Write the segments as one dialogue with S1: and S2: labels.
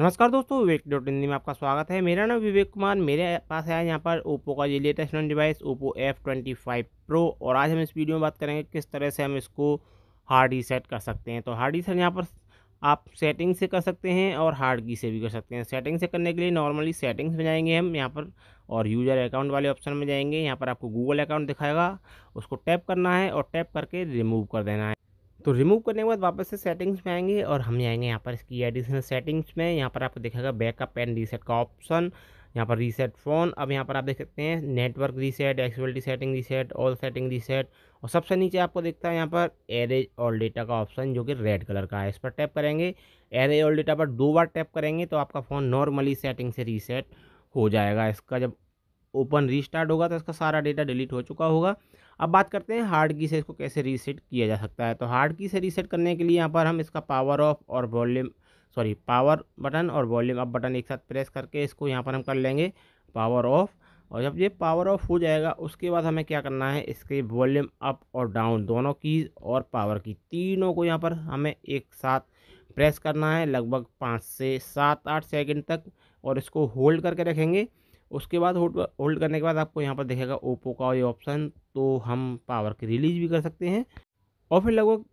S1: नमस्कार दोस्तों विवेक डॉट हिंदी में आपका स्वागत है मेरा नाम विवेक कुमार मेरे पास है यहाँ पर ओप्पो का ये लेटेस्ट नॉन device Oppo F twenty five pro और आज हम इस वीडियो में बात करेंगे किस तरह से हम इसको हार्ड रीसेट कर सकते हैं तो हार्ड रीसेट यहाँ पर आप सेटिंग से कर सकते हैं और हार्ड की से भी कर सकते हैं सेटिंग से करने के लिए नॉर्मली सेटिंग्स में जाएंगे हम यहाँ पर और यूज़र अकाउंट वाले ऑप्शन में जाएंगे यहाँ पर आपको गूगल अकाउंट दिखाएगा उसको टैप करना है और टैप करके रिमूव कर देना है तो रिमूव करने के बाद वापस से सेटिंग्स में आएंगे और हम आएंगे यहाँ पर इसकी एडिशनल सेटिंग्स में यहाँ पर आपको देखेगा बैकअप एंड रीसेट का ऑप्शन यहाँ पर रीसेट फ़ोन अब यहाँ पर आप देख सकते हैं network reset accessibility setting reset all setting reset और सबसे नीचे आपको देखता है यहाँ पर एरे ऑल डेटा का ऑप्शन जो कि रेड कलर का है इस पर टैप करेंगे एरे ऑल डेटा पर दो बार टैप करेंगे तो आपका फ़ोन नॉर्मली सेटिंग से रीसेट हो जाएगा इसका जब ओपन रीस्टार्ट होगा तो इसका सारा डेटा डिलीट हो चुका होगा अब बात करते हैं हार्ड की से इसको कैसे रीसेट किया जा सकता है तो हार्ड की से रीसेट करने के लिए यहाँ पर हम इसका पावर ऑफ और वॉल्यूम सॉरी पावर बटन और वॉल्यूम अप बटन एक साथ प्रेस करके इसको यहाँ पर हम कर लेंगे पावर ऑफ और जब ये पावर ऑफ हो जाएगा उसके बाद हमें क्या करना है इसके वॉल्यूम अप और डाउन दोनों कीज़ और पावर की तीनों को यहाँ पर हमें एक साथ प्रेस करना है लगभग पाँच से सात आठ सेकेंड तक और इसको होल्ड करके रखेंगे उसके बाद होल्ड होल्ड करने के बाद आपको यहाँ पर देखेगा ओप्पो का ये ऑप्शन तो हम पावर की रिलीज भी कर सकते हैं और फिर लगभग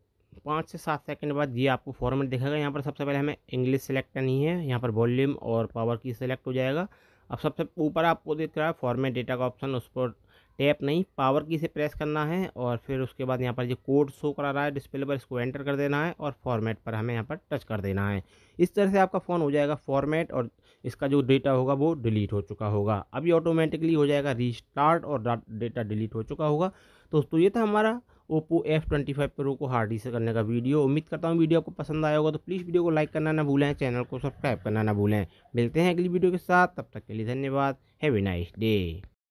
S1: पाँच से सात सेकंड बाद ये आपको फॉर्मेट देखेगा यहाँ पर सबसे पहले हमें इंग्लिश सेलेक्ट करनी है यहाँ पर वॉल्यूम और पावर की सेलेक्ट हो जाएगा अब सबसे ऊपर आपको देख रहा है फॉर्मेट डेटा का ऑप्शन उस पर टैप नहीं पावर की से प्रेस करना है और फिर उसके बाद यहाँ पर जो कोड शो करा रहा है डिस्प्ले पर इसको एंटर कर देना है और फॉर्मेट पर हमें यहाँ पर टच कर देना है इस तरह से आपका फ़ोन हो जाएगा फॉर्मेट और इसका जो डेटा होगा वो डिलीट हो चुका होगा अभी ऑटोमेटिकली हो जाएगा रीस्टार्ट और डेटा डिलीट हो चुका होगा दोस्तों ये था हमारा Oppo F twenty five pro को हार्ड डिस करने का वीडियो उम्मीद करता हूँ वीडियो आपको पसंद आया होगा तो प्लीज़ वीडियो को लाइक करना ना भूलें चैनल को सब्सक्राइब करना ना भूलें मिलते हैं अगली वीडियो के साथ तब तक के लिए धन्यवाद हैवी नाइस डे